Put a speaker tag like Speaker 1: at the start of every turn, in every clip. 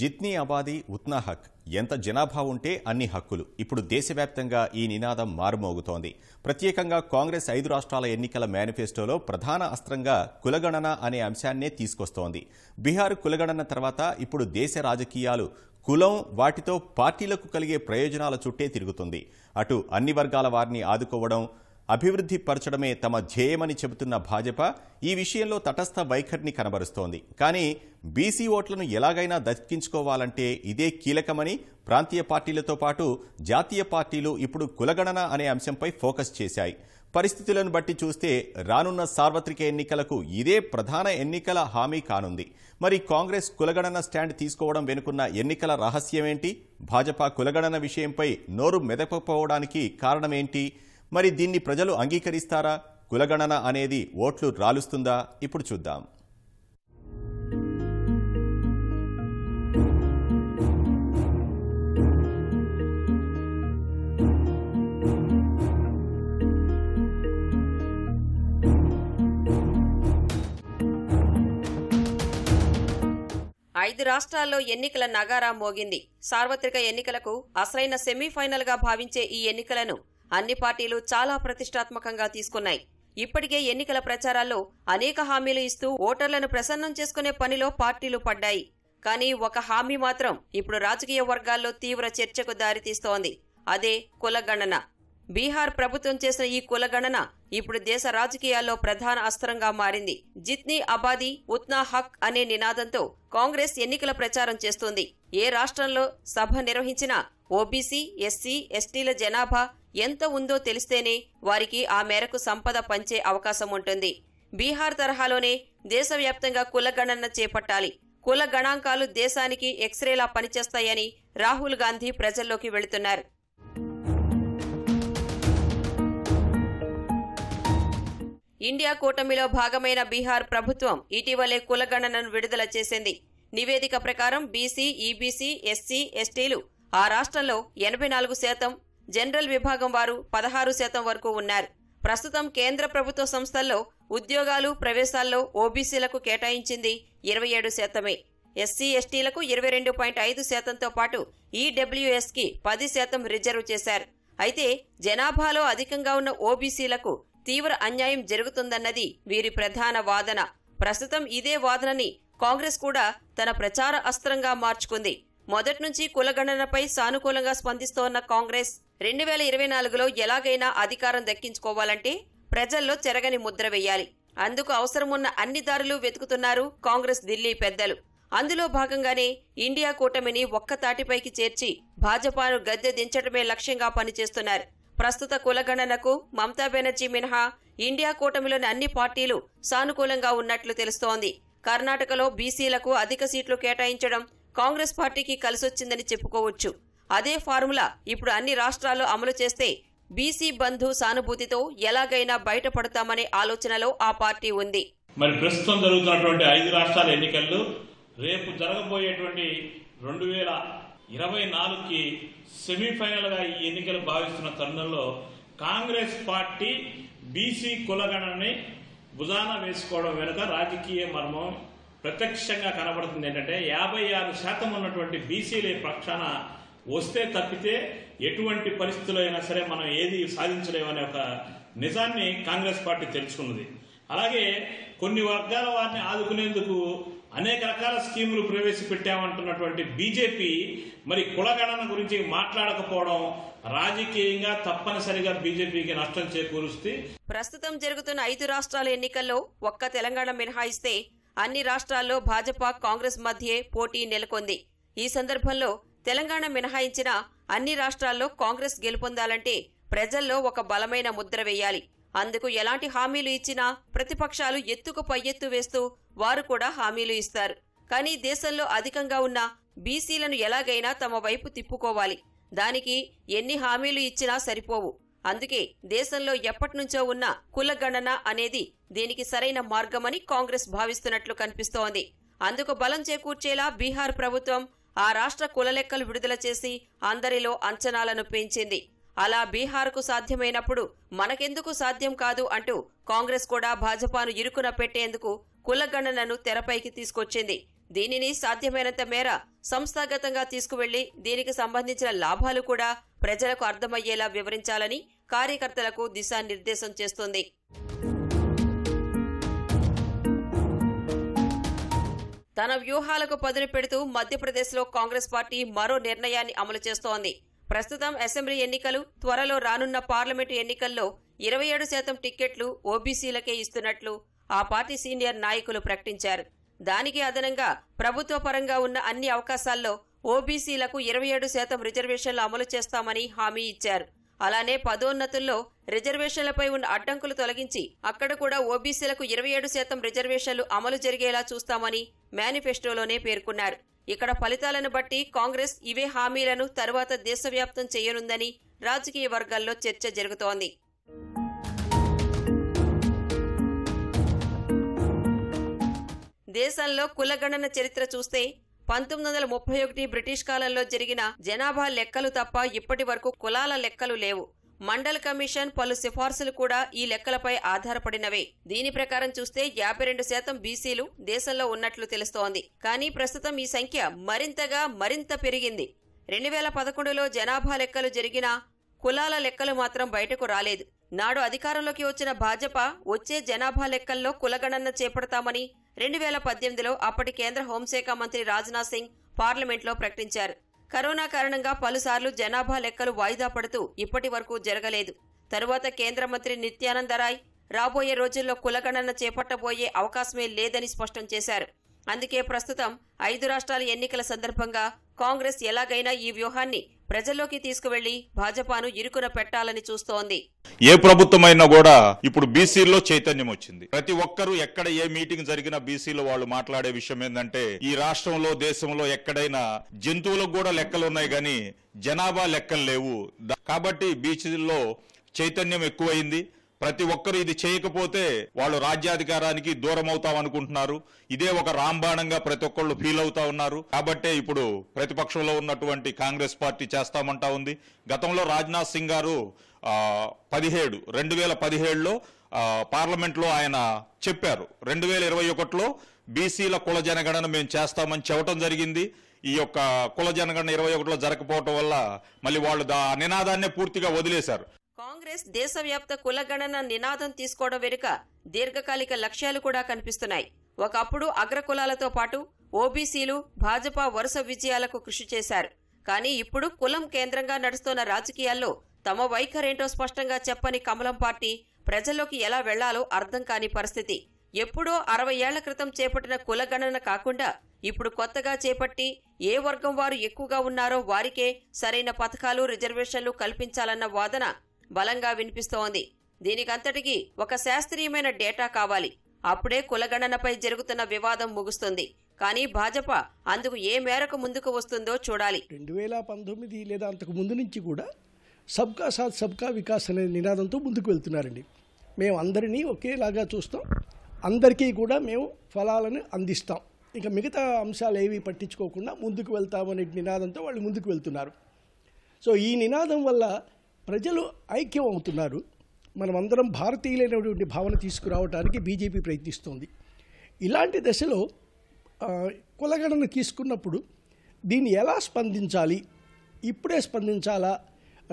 Speaker 1: జిత్నీ అబాది ఉత్నా హక్ ఎంత జనాభా ఉంటే అన్ని హక్కులు ఇప్పుడు దేశవ్యాప్తంగా ఈ నినాదం మారుమోగుతోంది ప్రత్యేకంగా కాంగ్రెస్ ఐదు రాష్ట్రాల ఎన్నికల మేనిఫెస్టోలో ప్రధాన అస్త్రంగా కులగణన అనే అంశాన్నే తీసుకొస్తోంది బీహార్ కులగణన తర్వాత ఇప్పుడు దేశ రాజకీయాలు కులం వాటితో పార్టీలకు కలిగే ప్రయోజనాల చుట్టే తిరుగుతుంది అటు అన్ని వర్గాల వారిని ఆదుకోవడం అభివృద్ధి పరచడమే తమ ధ్యేయమని చెబుతున్న భాజపా ఈ విషయంలో తటస్థ వైఖరిని కనబరుస్తోంది కానీ బీసీ ఓట్లను ఎలాగైనా దక్కించుకోవాలంటే ఇదే కీలకమని ప్రాంతీయ పార్టీలతో పాటు జాతీయ పార్టీలు ఇప్పుడు కులగణన అనే అంశంపై ఫోకస్ చేశాయి పరిస్థితులను బట్టి చూస్తే రానున్న సార్వత్రిక ఎన్నికలకు ఇదే ప్రధాన ఎన్నికల హామీ కానుంది మరి కాంగ్రెస్ కులగణన స్టాండ్ తీసుకోవడం వెనుకున్న ఎన్నికల రహస్యమేంటి భాజపా కులగణన విషయంపై నోరు మెదపకపోవడానికి కారణమేంటి మరి దీన్ని ప్రజలు అంగీకరిస్తారా కులగణన అనేది ఓట్లు రాలుస్తుందా ఇప్పుడు చూద్దాం
Speaker 2: ఐదు రాష్ట్రాల్లో ఎన్నికల నగారా మోగింది సార్వత్రిక ఎన్నికలకు అసలైన సెమీఫైనల్ గా భావించే ఈ ఎన్నికలను అన్ని పార్టీలు చాలా ప్రతిష్టాత్మకంగా తీసుకున్నాయి ఇప్పటికే ఎన్నికల ప్రచారాల్లో అనేక హామీలు ఇస్తూ ఓటర్లను ప్రసన్నం చేసుకునే పనిలో పార్టీలు పడ్డాయి కానీ ఒక హామీ మాత్రం ఇప్పుడు రాజకీయ వర్గాల్లో తీవ్ర చర్చకు దారితీస్తోంది అదే కులగణన బీహార్ ప్రభుత్వం చేసిన ఈ కులగణన ఇప్పుడు దేశ రాజకీయాల్లో ప్రధాన అస్త్రంగా మారింది జిత్నీ అబాది ఉత్నా హక్ అనే నినాదంతో కాంగ్రెస్ ఎన్నికల ప్రచారం చేస్తోంది ఏ రాష్ట్రంలో సభ నిర్వహించినా ఓబీసీ ఎస్సీ ఎస్టీల జనాభా ఎంత ఉందో తెలిస్తేనే వారికి ఆ మేరకు సంపద పంచే అవకాశం ఉంటుంది బీహార్ తరహాలోనే దేశవ్యాప్తంగా కులగణన చేపట్టాలి కుల గణాంకాలు దేశానికి ఎక్స్రేలా పనిచేస్తాయని రాహుల్ గాంధీ ప్రజల్లోకి వెళుతున్నారు ఇండియా కూటమిలో భాగమైన బీహార్ ప్రభుత్వం ఇటీవలే కులగణనను విడుదల చేసింది నివేదిక ప్రకారం బీసీ ఈబీసీ ఎస్సీ ఎస్టీలు ఆ రాష్ట్రంలో ఎనభై నాలుగు శాతం జనరల్ విభాగం వారు పదహారు శాతం వరకు ఉన్నారు ప్రస్తుతం కేంద్ర ప్రభుత్వ సంస్థల్లో ఉద్యోగాలు ప్రవేశాల్లో ఓబీసీలకు కేటాయించింది ఇరవై ఏడు శాతమే ఎస్సీ ఎస్టీలకు ఇరవై రెండు పాయింట్ ఐదు శాతంతో పాటు ఈడబ్ల్యూఎస్కి పది శాతం రిజర్వ్ చేశారు అయితే జనాభాలో అధికంగా ఉన్న ఓబీసీలకు తీవ్ర అన్యాయం జరుగుతుందన్నది వీరి ప్రధాన వాదన ప్రస్తుతం ఇదే వాదనని కాంగ్రెస్ కూడా తన ప్రచార అస్త్రంగా మార్చుకుంది మొదట్నుంచి కులగణనపై సానుకూలంగా స్పందిస్తోన్న కాంగ్రెస్ రెండు వేల ఇరవై నాలుగులో ఎలాగైనా అధికారం దక్కించుకోవాలంటే ప్రజల్లో చెరగని ముద్ర వేయాలి అందుకు అవసరమున్న అన్ని దారులు వెతుకుతున్నారు కాంగ్రెస్ ఢిల్లీ పెద్దలు అందులో భాగంగానే ఇండియా కూటమిని ఒక్క తాటిపైకి చేర్చి భాజపాను గద్దె దించడమే లక్ష్యంగా పనిచేస్తున్నారు ప్రస్తుత కులగణనకు మమతా బెనర్జీ మినహా ఇండియా కూటమిలోని అన్ని పార్టీలు సానుకూలంగా ఉన్నట్లు తెలుస్తోంది కర్ణాటకలో బీసీలకు అధిక సీట్లు కేటాయించడం కాంగ్రెస్ పార్టీకి కలిసొచ్చిందని చెప్పుకోవచ్చు అదే ఫార్ములా ఇప్పుడు అన్ని రాష్ట్రాల్లో అమలు చేస్తే బీసీ బంధు సానుభూతితో ఎలాగైనా బయటపడతామనే ఆలోచనలో ఆ పార్టీ ఉంది
Speaker 1: మరి ప్రస్తుతం జరుగుతున్నటువంటి ఐదు రాష్ట్రాల ఎన్నికల్లో రేపు జరగబోయేటువంటి రెండు వేల ఇరవై నాలుగుకి సెమీఫైనల్గా ఈ ఎన్నికలు భావిస్తున్న తరుణంలో కాంగ్రెస్ పార్టీ బీసీ కులగణని భుజాన వేసుకోవడం వెనుక రాజకీయ మర్మం ప్రత్యక్షంగా కనబడుతుంది ఏంటంటే యాభై ఆరు శాతం ఉన్నటువంటి బీసీల పక్షాన వస్తే తప్పితే ఎటువంటి పరిస్థితుల్లో అయినా సరే మనం ఏది సాధించలేమనే ఒక నిజాన్ని కాంగ్రెస్ పార్టీ తెలుసుకున్నది అలాగే కొన్ని వర్గాల వారిని ఆదుకునేందుకు అనేక రకాల స్కీములు ప్రవేశపెట్టామంటున్నటువంటి బీజేపీ మరి కులగణన గురించి మాట్లాడకపోవడం రాజకీయంగా తప్పనిసరిగా బీజేపీకి నష్టం చేకూరుస్తే
Speaker 2: ప్రస్తుతం జరుగుతున్న ఐదు రాష్ట్రాల ఎన్నికల్లో ఒక్క తెలంగాణ మినహాయిస్తే అన్ని రాష్ట్రాల్లో భాజపా కాంగ్రెస్ మధ్యే పోటీ నెలకొంది ఈ సందర్భంలో తెలంగాణ మినహాయించిన అన్ని రాష్ట్రాల్లో కాంగ్రెస్ గెలుపొందాలంటే ప్రజల్లో ఒక బలమైన ముద్ర వేయాలి అందుకు ఎలాంటి హామీలు ఇచ్చినా ప్రతిపక్షాలు ఎత్తుకు పైఎత్తు వేస్తూ వారు కూడా హామీలు ఇస్తారు కానీ దేశంలో అధికంగా ఉన్న బీసీలను ఎలాగైనా తమ వైపు తిప్పుకోవాలి దానికి ఎన్ని హామీలు ఇచ్చినా సరిపోవు అందుకే దేశంలో ఎప్పటినుంచో ఉన్న కులగణన అనేది దీనికి సరైన మార్గమని కాంగ్రెస్ భావిస్తున్నట్లు కనిపిస్తోంది అందుకు బలం చేకూర్చేలా బీహార్ ప్రభుత్వం ఆ రాష్ట్ర కులలెక్కలు విడుదల చేసి అందరిలో అంచనాలను పెంచింది అలా బీహార్కు సాధ్యమైనప్పుడు మనకెందుకు సాధ్యం కాదు అంటూ కాంగ్రెస్ కూడా భాజపాను ఇరుకున పెట్టేందుకు కులగణనను తెరపైకి తీసుకొచ్చింది దీనిని సాధ్యమైనంత మేర సంస్థాగతంగా తీసుకువెళ్లి దీనికి సంబంధించిన లాభాలు కూడా ప్రజలకు అర్థమయ్యేలా వివరించాలని కార్యకర్తలకు దిశానిర్దేశం చేస్తుంది తన వ్యూహాలకు పదును పెడుతూ మధ్యప్రదేశ్లో కాంగ్రెస్ పార్టీ మరో నిర్ణయాన్ని అమలు చేస్తోంది ప్రస్తుతం అసెంబ్లీ ఎన్నికలు త్వరలో రానున్న పార్లమెంటు ఎన్నికల్లో ఇరవై ఏడు శాతం టిక్కెట్లు ఓబీసీలకే ఇస్తున్నట్లు ఆ పార్టీ సీనియర్ నాయకులు ప్రకటించారు దానికి అదనంగా ప్రభుత్వ పరంగా ఉన్న అన్ని అవకాశాల్లో ఓబీసీలకు ఇరవై ఏడు శాతం రిజర్వేషన్లు అమలు చేస్తామని హామీ ఇచ్చారు అలానే పదోన్నతుల్లో రిజర్వేషన్లపై ఉన్న అడ్డంకులు తొలగించి అక్కడ కూడా ఓబీసీలకు ఇరవై ఏడు శాతం రిజర్వేషన్లు అమలు జరిగేలా చూస్తామని మేనిఫెస్టోలోనే పేర్కొన్నారు ఇక్కడ ఫలితాలను బట్టి కాంగ్రెస్ ఇవే హామీలను తరువాత దేశవ్యాప్తం చేయనుందని రాజకీయ వర్గాల్లో చర్చ జరుగుతోంది దేశంలో కులగణన చరిత్ర చూస్తే పంతొమ్మిది వందల ముప్పై ఒకటి బ్రిటిష్ కాలంలో జరిగిన జనాభా లెక్కలు తప్ప ఇప్పటి వరకు కులాల లెక్కలు లేవు మండల్ కమిషన్ పలు సిఫార్సులు కూడా ఈ లెక్కలపై ఆధారపడినవే దీని ప్రకారం చూస్తే యాభై రెండు శాతం బీసీలు దేశంలో ఉన్నట్లు తెలుస్తోంది కానీ ప్రస్తుతం ఈ సంఖ్య మరింతగా మరింత పెరిగింది రెండు వేల పదకొండులో జనాభా లెక్కలు జరిగిన కులాల లెక్కలు మాత్రం బయటకు రాలేదు నాడు అధికారంలోకి వచ్చిన భాజపా వచ్చే జనాభా లెక్కల్లో కులగణన చేపడతామని రెండు వేల పద్దెనిమిదిలో అప్పటి కేంద్ర హోంశాఖ మంత్రి రాజ్నాథ్ సింగ్ పార్లమెంట్లో ప్రకటించారు కరోనా కారణంగా పలుసార్లు జనాభా లెక్కలు వాయిదా పడుతూ ఇప్పటి వరకు జరగలేదు తరువాత కేంద్ర మంత్రి నిత్యానంద రాయ్ రాబోయే రోజుల్లో కులగణన చేపట్టబోయే అవకాశమే లేదని స్పష్టం చేశారు అందుకే ప్రస్తుతం ఐదు రాష్ట్రాల ఎన్నికల సందర్భంగా కాంగ్రెస్ ఎలాగైనా ఈ వ్యూహాన్ని ప్రజల్లోకి తీసుకువెళ్లి భాజపాను ఇరుకున పెట్టాలని చూస్తోంది
Speaker 1: ఏ ప్రభుత్వమైనా కూడా ఇప్పుడు బీసీల్లో చైతన్యం వచ్చింది ప్రతి ఒక్కరూ ఎక్కడ ఏ మీటింగ్ జరిగినా బీసీలో వాళ్ళు మాట్లాడే విషయం ఏంటంటే ఈ రాష్ట్రంలో దేశంలో ఎక్కడైనా జంతువులకు కూడా లెక్కలు ఉన్నాయి కానీ జనాభా లెక్కలు లేవు కాబట్టి బీసీల్లో చైతన్యం ఎక్కువైంది ప్రతి ఒక్కరు ఇది చేయకపోతే వాళ్ళు రాజ్యాధికారానికి దూరం అవుతాం అనుకుంటున్నారు ఇదే ఒక రాంబాణంగా ప్రతి ఒక్కళ్ళు ఫీల్ అవుతా ఉన్నారు కాబట్టే ఇప్పుడు ప్రతిపక్షంలో ఉన్నటువంటి కాంగ్రెస్ పార్టీ చేస్తామంటా ఉంది గతంలో రాజ్నాథ్ సింగ్ గారు పదిహేడు రెండు వేల పదిహేడులో పార్లమెంట్లో ఆయన చెప్పారు రెండు వేల ఇరవై ఒకటిలో బీసీల కుల జనగణన మేము చేస్తామని చెప్పడం జరిగింది ఈ యొక్క కుల జనగణన ఇరవై ఒకటిలో జరగకపోవటం వల్ల మళ్ళీ వాళ్ళు దా నినాదాన్నే పూర్తిగా వదిలేశారు
Speaker 2: కాంగ్రెస్ దేశవ్యాప్త కులగణన నినాదం తీసుకోవడం వెనుక దీర్ఘకాలిక లక్ష్యాలు కూడా కనిపిస్తున్నాయి ఒకప్పుడు అగ్రకులాలతో పాటు ఓబీసీలు భాజపా వరుస విజయాలకు కృషి చేశారు కానీ ఇప్పుడు కులం కేంద్రంగా నడుస్తున్న రాజకీయాల్లో తమ వైఖరేంటో స్పష్టంగా చెప్పని కమలం పార్టీ ప్రజల్లోకి ఎలా వెళ్లాలో అర్థం కాని పరిస్థితి ఎప్పుడో అరవై ఏళ్ల క్రితం చేపట్టిన కులగణన కాకుండా ఇప్పుడు కొత్తగా చేపట్టి ఏ వర్గం వారు ఎక్కువగా ఉన్నారో వారికే సరైన పథకాలు రిజర్వేషన్లు కల్పించాలన్న వాదన బలంగా వినిపిస్తోంది దీనికంతటికీ ఒక శాస్త్రీయమైన డేటా కావాలి అప్పుడే కులగణనపై జరుగుతున్న వివాదం ముగుస్తుంది కానీ భాజపా అందుకు ఏ మేరకు ముందుకు వస్తుందో చూడాలి
Speaker 3: రెండు వేల పంతొమ్మిది లేదా అంతకు ముందు నుంచి కూడా సబ్కా సాత్ సబ్కా వికాస్ అనే నినాదంతో ముందుకు వెళ్తున్నారండి మేము అందరినీ ఒకేలాగా చూస్తాం అందరికీ కూడా మేము ఫలాలను అందిస్తాం ఇంకా మిగతా అంశాలు ఏవి పట్టించుకోకుండా ముందుకు వెళ్తామనే నినాదంతో వాళ్ళు ముందుకు వెళ్తున్నారు సో ఈ నినాదం వల్ల ప్రజలు ఐక్యం అవుతున్నారు మనమందరం భారతీయులైనటువంటి భావన తీసుకురావడానికి బీజేపీ ప్రయత్నిస్తోంది ఇలాంటి దశలో కులగణన తీసుకున్నప్పుడు దీన్ని ఎలా స్పందించాలి ఇప్పుడే స్పందించాలా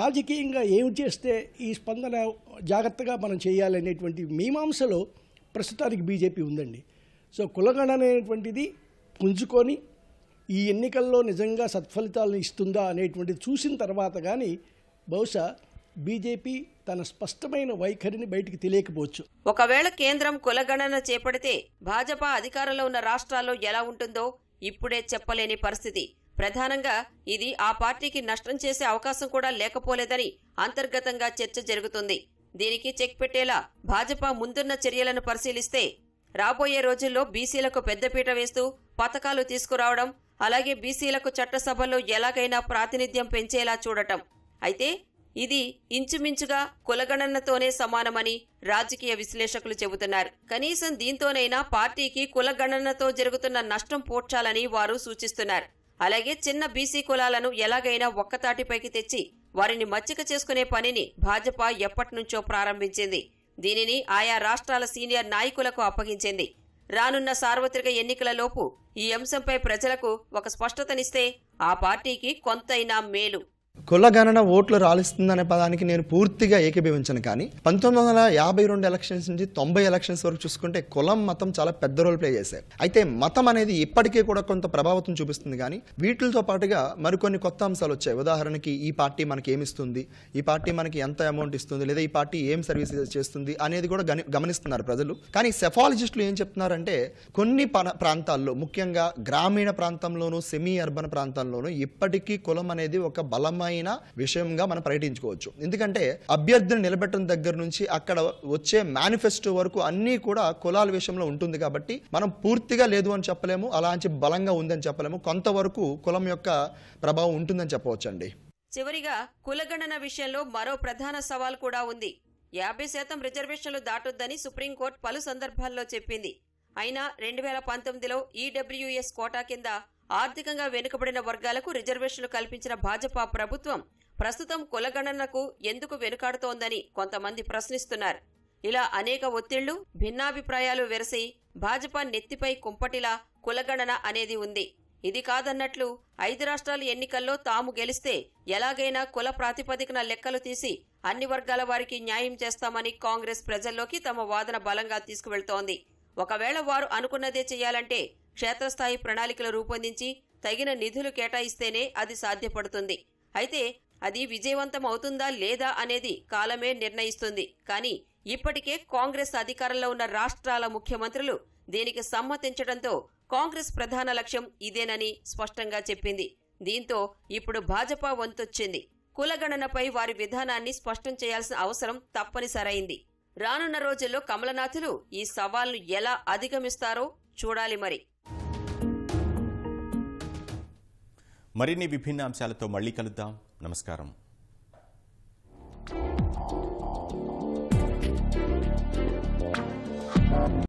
Speaker 3: రాజకీయంగా ఏం చేస్తే ఈ స్పందన జాగ్రత్తగా మనం చేయాలనేటువంటి మీమాంసలో ప్రస్తుతానికి బీజేపీ ఉందండి సో కులగణ అనేటువంటిది పుంజుకొని ఈ ఎన్నికల్లో నిజంగా సత్ఫలితాలను ఇస్తుందా అనేటువంటిది చూసిన తర్వాత కానీ బహుశా బీజేపీ తన స్పష్టమైన వైఖరిని బయటికి తెలియకపోవచ్చు
Speaker 2: ఒకవేళ కేంద్రం కులగణన చేపడితే భాజపా అధికారంలో ఉన్న రాష్ట్రాల్లో ఎలా ఉంటుందో ఇప్పుడే చెప్పలేని పరిస్థితి ప్రధానంగా ఇది ఆ పార్టీకి నష్టం చేసే అవకాశం కూడా లేకపోలేదని అంతర్గతంగా చర్చ జరుగుతుంది దీనికి చెక్ పెట్టేలా భాజపా ముందున్న చర్యలను పరిశీలిస్తే రాబోయే రోజుల్లో బీసీలకు పెద్దపీట వేస్తూ పథకాలు తీసుకురావడం అలాగే బీసీలకు చట్టసభల్లో ఎలాగైనా ప్రాతినిధ్యం పెంచేలా చూడటం అయితే ఇది ఇంచుమించుగా కులగణనతోనే సమానమని రాజకీయ విశ్లేషకులు చెబుతున్నారు కనీసం దీంతోనైనా పార్టీకి కులగణనతో జరుగుతున్న నష్టం పోడ్చాలని వారు సూచిస్తున్నారు అలాగే చిన్న బీసీ కులాలను ఎలాగైనా ఒక్కతాటిపైకి తెచ్చి వారిని మచ్చిక చేసుకునే పనిని భాజపా ఎప్పటినుంచో ప్రారంభించింది దీనిని ఆయా రాష్ట్రాల సీనియర్ నాయకులకు అప్పగించింది రానున్న సార్వత్రిక ఎన్నికలలోపు ఈ అంశంపై ప్రజలకు ఒక స్పష్టతనిస్తే ఆ పార్టీకి కొంతైనా మేలు
Speaker 3: గణన ఓట్లు రాలిస్తుందనే పదానికి నేను పూర్తిగా ఏకీభవించను కానీ పంతొమ్మిది వందల యాభై రెండు ఎలక్షన్స్ నుంచి తొంభై ఎలక్షన్స్ వరకు చూసుకుంటే కులం మతం చాలా పెద్ద రోల్ ప్లే చేశాయి అయితే మతం అనేది ఇప్పటికీ కూడా కొంత ప్రభావితం చూపిస్తుంది కానీ వీటితో పాటుగా మరికొన్ని కొత్త అంశాలు వచ్చాయి ఉదాహరణకి ఈ పార్టీ మనకి ఏమిస్తుంది ఈ పార్టీ మనకి ఎంత అమౌంట్ ఇస్తుంది లేదా ఈ పార్టీ ఏం సర్వీస్ చేస్తుంది అనేది కూడా గమనిస్తున్నారు ప్రజలు కానీ సెఫాలజిస్టులు ఏం చెప్తున్నారంటే కొన్ని ప్రాంతాల్లో ముఖ్యంగా గ్రామీణ ప్రాంతంలోనూ సెమీ అర్బన్ ప్రాంతాల్లోనూ ఇప్పటికీ కులం అనేది ఒక బలం ముఖ్యమైన విషయంగా మనం ప్రకటించుకోవచ్చు ఎందుకంటే అభ్యర్థిని నిలబెట్టడం దగ్గర నుంచి అక్కడ వచ్చే మేనిఫెస్టో వరకు అన్నీ కూడా కులాల విషయంలో ఉంటుంది కాబట్టి మనం పూర్తిగా లేదు అని చెప్పలేము అలాంటి బలంగా ఉందని చెప్పలేము కొంతవరకు కులం యొక్క ప్రభావం ఉంటుందని చెప్పవచ్చండి
Speaker 2: చివరిగా కులగణన విషయంలో మరో ప్రధాన సవాల్ కూడా ఉంది యాభై శాతం రిజర్వేషన్లు దాటొద్దని సుప్రీంకోర్టు పలు సందర్భాల్లో చెప్పింది అయినా రెండు వేల పంతొమ్మిదిలో ఈడబ్ల్యూఎస్ కోటా కింద ఆర్థికంగా వెనుకబడిన వర్గాలకు రిజర్వేషన్లు కల్పించిన భాజపా ప్రభుత్వం ప్రస్తుతం కులగణనకు ఎందుకు వెనుకాడుతోందని కొంతమంది ప్రశ్నిస్తున్నారు ఇలా అనేక ఒత్తిళ్లు భిన్నాభిప్రాయాలు వెరసి భాజపా నెత్తిపై కుంపటిలా కులగణన అనేది ఉంది ఇది కాదన్నట్లు ఐదు రాష్ట్రాల ఎన్నికల్లో తాము గెలిస్తే ఎలాగైనా కుల ప్రాతిపదికన లెక్కలు తీసి అన్ని వర్గాల వారికి న్యాయం చేస్తామని కాంగ్రెస్ ప్రజల్లోకి తమ వాదన బలంగా తీసుకువెళ్తోంది ఒకవేళ వారు అనుకున్నదే చేయాలంటే క్షేత్రస్థాయి ప్రణాళికలు రూపొందించి తగిన నిధులు కేటాయిస్తేనే అది సాధ్యపడుతుంది అయితే అది విజయవంతం అవుతుందా లేదా అనేది కాలమే నిర్ణయిస్తుంది కానీ ఇప్పటికే కాంగ్రెస్ అధికారంలో ఉన్న రాష్ట్రాల ముఖ్యమంత్రులు దీనికి సమ్మతించడంతో కాంగ్రెస్ ప్రధాన లక్ష్యం ఇదేనని స్పష్టంగా చెప్పింది దీంతో ఇప్పుడు భాజపా వంతొచ్చింది కులగణనపై వారి విధానాన్ని స్పష్టం చేయాల్సిన అవసరం తప్పనిసరైంది రానున్న రోజుల్లో కమలనాథులు ఈ సవాల్ను ఎలా అధిగమిస్తారో చూడాలి మరి
Speaker 1: మరిన్ని విభిన్న అంశాలతో మళ్ళీ కలుద్దాం నమస్కారం